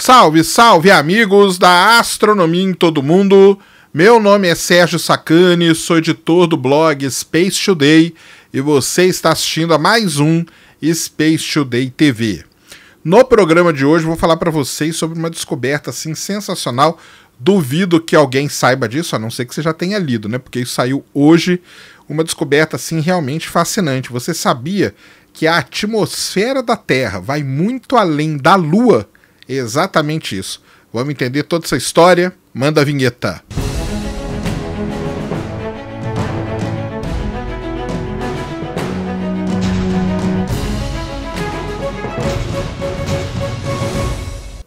Salve, salve amigos da astronomia em todo mundo. Meu nome é Sérgio Sacani, sou editor do blog Space Today e você está assistindo a mais um Space Today TV. No programa de hoje vou falar para vocês sobre uma descoberta assim sensacional. Duvido que alguém saiba disso, a não ser que você já tenha lido, né? Porque isso saiu hoje, uma descoberta assim realmente fascinante. Você sabia que a atmosfera da Terra vai muito além da Lua? Exatamente isso. Vamos entender toda essa história? Manda a vinheta.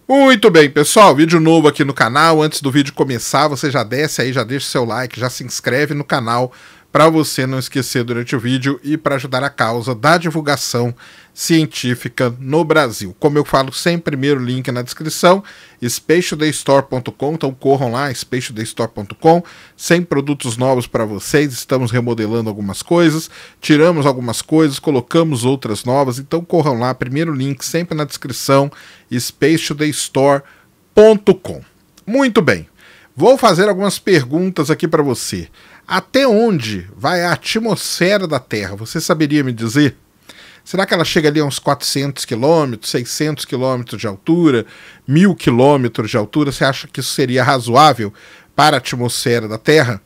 Muito bem, pessoal, vídeo novo aqui no canal. Antes do vídeo começar, você já desce aí, já deixa seu like, já se inscreve no canal para você não esquecer durante o vídeo e para ajudar a causa da divulgação científica no Brasil. Como eu falo sempre, primeiro link na descrição, spatialdaystore.com, então corram lá, spatialdaystore.com, sem produtos novos para vocês, estamos remodelando algumas coisas, tiramos algumas coisas, colocamos outras novas, então corram lá, primeiro link sempre na descrição, spatialdaystore.com. Muito bem. Vou fazer algumas perguntas aqui para você. Até onde vai a atmosfera da Terra? Você saberia me dizer? Será que ela chega ali a uns 400 quilômetros, 600 quilômetros de altura, mil quilômetros de altura? Você acha que isso seria razoável para a atmosfera da Terra?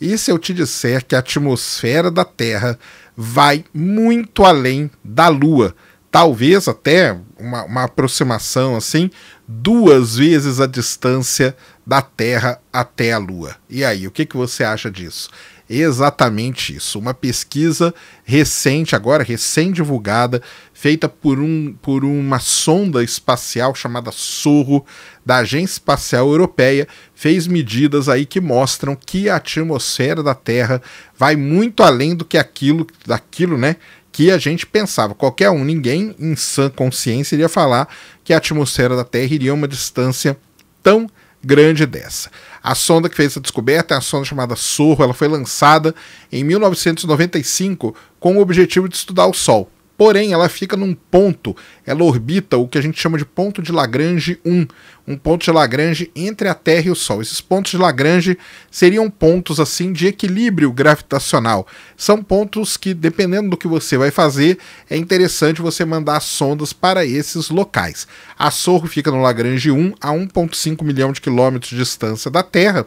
E se eu te disser que a atmosfera da Terra vai muito além da Lua? Talvez até uma, uma aproximação assim, duas vezes a distância da Terra até a Lua. E aí, o que, que você acha disso? Exatamente isso. Uma pesquisa recente, agora recém-divulgada, feita por, um, por uma sonda espacial chamada Sorro, da Agência Espacial Europeia, fez medidas aí que mostram que a atmosfera da Terra vai muito além do que aquilo, daquilo, né? que a gente pensava. Qualquer um, ninguém em sã consciência iria falar que a atmosfera da Terra iria a uma distância tão grande dessa. A sonda que fez a descoberta é a sonda chamada Sorro, ela foi lançada em 1995 com o objetivo de estudar o Sol. Porém, ela fica num ponto, ela orbita o que a gente chama de ponto de Lagrange 1, um ponto de Lagrange entre a Terra e o Sol. Esses pontos de Lagrange seriam pontos assim de equilíbrio gravitacional. São pontos que, dependendo do que você vai fazer, é interessante você mandar sondas para esses locais. A Sorro fica no Lagrange 1 a 1.5 milhão de quilômetros de distância da Terra.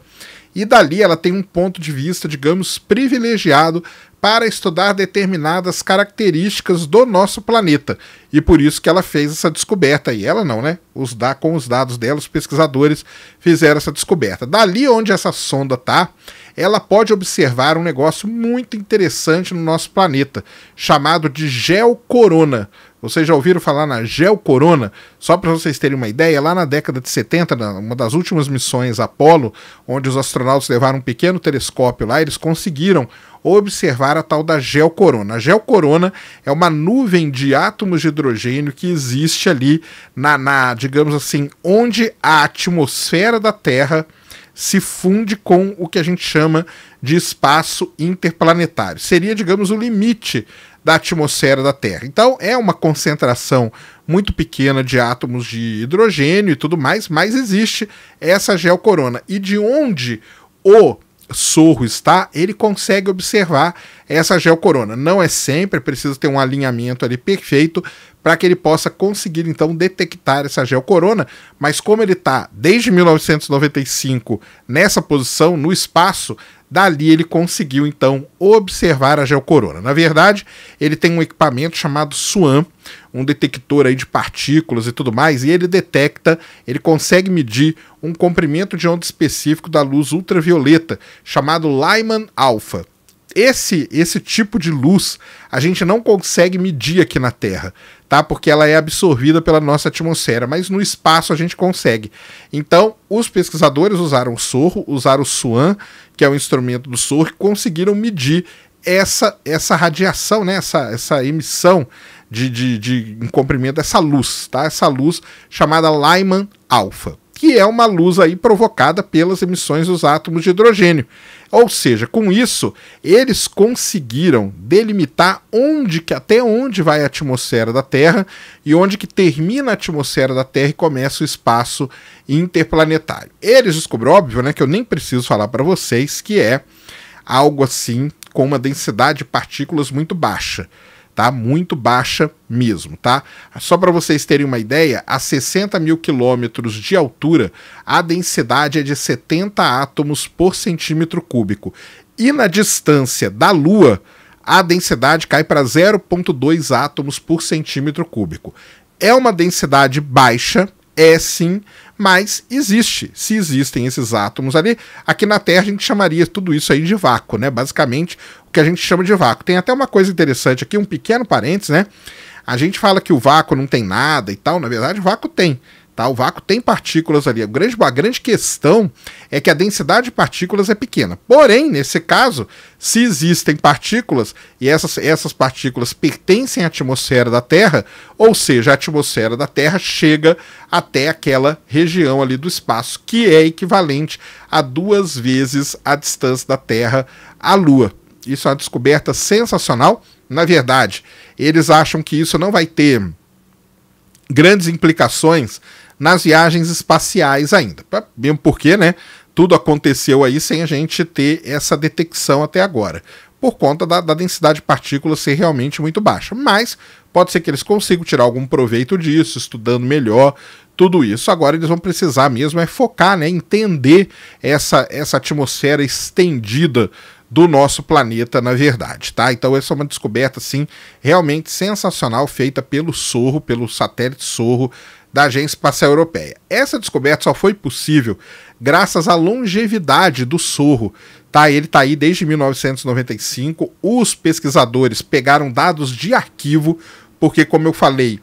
E dali ela tem um ponto de vista, digamos, privilegiado para estudar determinadas características do nosso planeta. E por isso que ela fez essa descoberta. E ela não, né? Os dá com os dados dela os pesquisadores fizeram essa descoberta. Dali onde essa sonda está, ela pode observar um negócio muito interessante no nosso planeta, chamado de geocorona. Vocês já ouviram falar na geocorona? Só para vocês terem uma ideia, lá na década de 70, uma das últimas missões Apollo, onde os astronautas levaram um pequeno telescópio lá, eles conseguiram observar a tal da geocorona. A geocorona é uma nuvem de átomos de hidrogênio que existe ali na, na digamos assim, onde a atmosfera da Terra se funde com o que a gente chama de espaço interplanetário. Seria, digamos, o limite da atmosfera da Terra. Então, é uma concentração muito pequena de átomos de hidrogênio e tudo mais, mas existe essa geocorona. E de onde o Sorro está, ele consegue observar essa gel corona. Não é sempre, é precisa ter um alinhamento ali perfeito para que ele possa conseguir então detectar essa gel corona, mas como ele está desde 1995 nessa posição no espaço, dali ele conseguiu então observar a gel corona. Na verdade, ele tem um equipamento chamado SUAM, um detector aí de partículas e tudo mais, e ele detecta, ele consegue medir um comprimento de onda específico da luz ultravioleta chamado Lyman alpha esse, esse tipo de luz a gente não consegue medir aqui na Terra, tá? Porque ela é absorvida pela nossa atmosfera, mas no espaço a gente consegue. Então, os pesquisadores usaram o SORRO, usaram o SUAN, que é o instrumento do SORRO, e conseguiram medir essa, essa radiação, né? essa, essa emissão de, de, de comprimento, essa luz, tá? Essa luz chamada Lyman alfa que é uma luz aí provocada pelas emissões dos átomos de hidrogênio. Ou seja, com isso, eles conseguiram delimitar onde que até onde vai a atmosfera da Terra e onde que termina a atmosfera da Terra e começa o espaço interplanetário. Eles descobriram, óbvio, né, que eu nem preciso falar para vocês, que é algo assim com uma densidade de partículas muito baixa tá? Muito baixa mesmo, tá? Só para vocês terem uma ideia, a 60 mil quilômetros de altura, a densidade é de 70 átomos por centímetro cúbico. E na distância da Lua, a densidade cai para 0,2 átomos por centímetro cúbico. É uma densidade baixa, é sim, mas existe. Se existem esses átomos ali, aqui na Terra a gente chamaria tudo isso aí de vácuo, né? Basicamente, o que a gente chama de vácuo. Tem até uma coisa interessante aqui, um pequeno parênteses, né? A gente fala que o vácuo não tem nada e tal, na verdade, o vácuo tem. Tá? O vácuo tem partículas ali. A grande, a grande questão é que a densidade de partículas é pequena. Porém, nesse caso, se existem partículas e essas, essas partículas pertencem à atmosfera da Terra, ou seja, a atmosfera da Terra chega até aquela região ali do espaço, que é equivalente a duas vezes a distância da Terra à Lua. Isso é uma descoberta sensacional. Na verdade, eles acham que isso não vai ter grandes implicações nas viagens espaciais ainda. Mesmo porque, né? Tudo aconteceu aí sem a gente ter essa detecção até agora, por conta da, da densidade de partículas ser realmente muito baixa. Mas pode ser que eles consigam tirar algum proveito disso, estudando melhor, tudo isso. Agora eles vão precisar mesmo é focar, né, entender essa, essa atmosfera estendida do nosso planeta, na verdade, tá? Então essa é uma descoberta, assim, realmente sensacional, feita pelo Sorro, pelo satélite Sorro da Agência Espacial Europeia. Essa descoberta só foi possível graças à longevidade do sorro. Tá, ele está aí desde 1995. Os pesquisadores pegaram dados de arquivo, porque, como eu falei,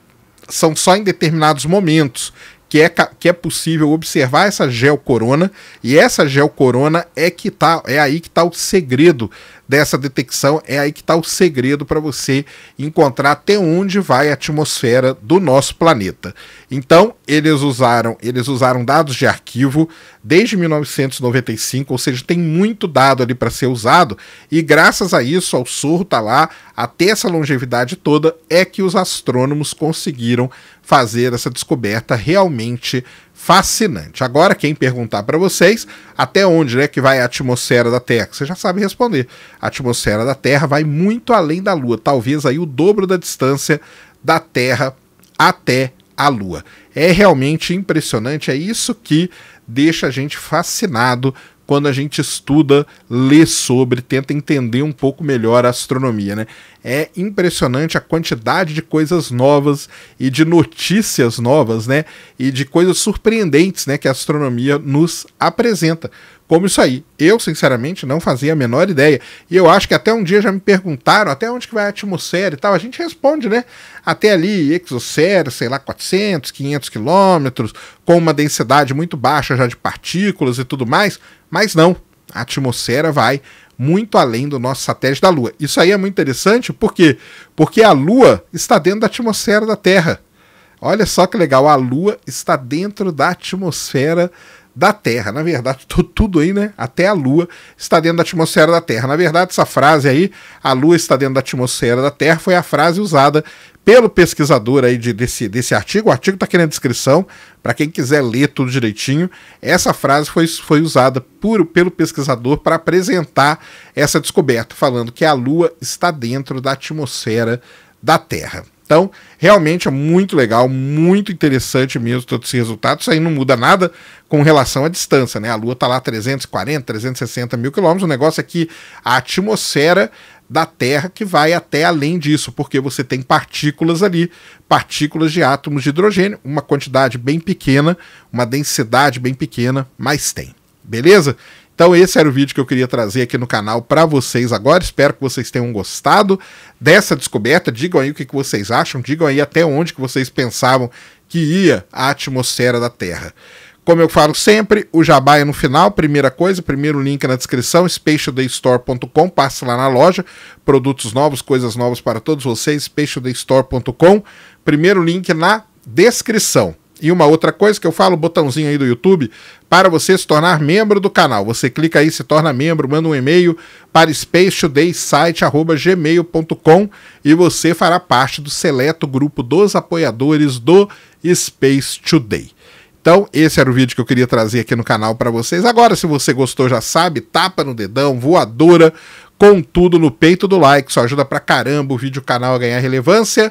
são só em determinados momentos que é, que é possível observar essa geocorona, e essa geocorona é que tá, é aí que está o segredo dessa detecção. É aí que está o segredo para você encontrar até onde vai a atmosfera do nosso planeta. Então, eles usaram, eles usaram dados de arquivo desde 1995, ou seja, tem muito dado ali para ser usado, e graças a isso, ao surro tá lá, até essa longevidade toda, é que os astrônomos conseguiram fazer essa descoberta realmente fascinante. Agora, quem perguntar para vocês até onde é né, que vai a atmosfera da Terra, você já sabe responder. A atmosfera da Terra vai muito além da Lua, talvez aí o dobro da distância da Terra até a Lua. É realmente impressionante, é isso que deixa a gente fascinado quando a gente estuda, lê sobre, tenta entender um pouco melhor a astronomia, né? É impressionante a quantidade de coisas novas e de notícias novas, né? E de coisas surpreendentes, né, que a astronomia nos apresenta como isso aí. Eu, sinceramente, não fazia a menor ideia. E eu acho que até um dia já me perguntaram até onde que vai a atmosfera e tal. A gente responde, né? Até ali, exosfera, sei lá, 400, 500 quilômetros, com uma densidade muito baixa já de partículas e tudo mais. Mas não, a atmosfera vai muito além do nosso satélite da Lua. Isso aí é muito interessante, por quê? Porque a Lua está dentro da atmosfera da Terra. Olha só que legal, a Lua está dentro da atmosfera da da Terra. Na verdade, tudo aí, né? Até a Lua está dentro da atmosfera da Terra. Na verdade, essa frase aí, a Lua está dentro da atmosfera da Terra, foi a frase usada pelo pesquisador aí de, desse, desse artigo. O artigo está aqui na descrição, para quem quiser ler tudo direitinho. Essa frase foi, foi usada por, pelo pesquisador para apresentar essa descoberta, falando que a Lua está dentro da atmosfera da Terra. Então, realmente é muito legal, muito interessante mesmo todos esses resultados. Isso aí não muda nada com relação à distância, né? A Lua está lá 340, 360 mil quilômetros. O negócio é que a atmosfera da Terra que vai até além disso, porque você tem partículas ali, partículas de átomos de hidrogênio, uma quantidade bem pequena, uma densidade bem pequena, mas tem. Beleza? Então esse era o vídeo que eu queria trazer aqui no canal para vocês agora. Espero que vocês tenham gostado dessa descoberta. Digam aí o que, que vocês acham, digam aí até onde que vocês pensavam que ia a atmosfera da Terra. Como eu falo sempre, o jabá é no final, primeira coisa, primeiro link na descrição, specialdaystore.com, passe lá na loja, produtos novos, coisas novas para todos vocês, specialdaystore.com, primeiro link na descrição. E uma outra coisa que eu falo, o botãozinho aí do YouTube, para você se tornar membro do canal. Você clica aí, se torna membro, manda um e-mail para spacetodaysite.gmail.com e você fará parte do seleto grupo dos apoiadores do Space Today. Então, esse era o vídeo que eu queria trazer aqui no canal para vocês. Agora, se você gostou, já sabe, tapa no dedão, voadora, com tudo no peito do like. Isso ajuda pra caramba o vídeo canal a ganhar relevância.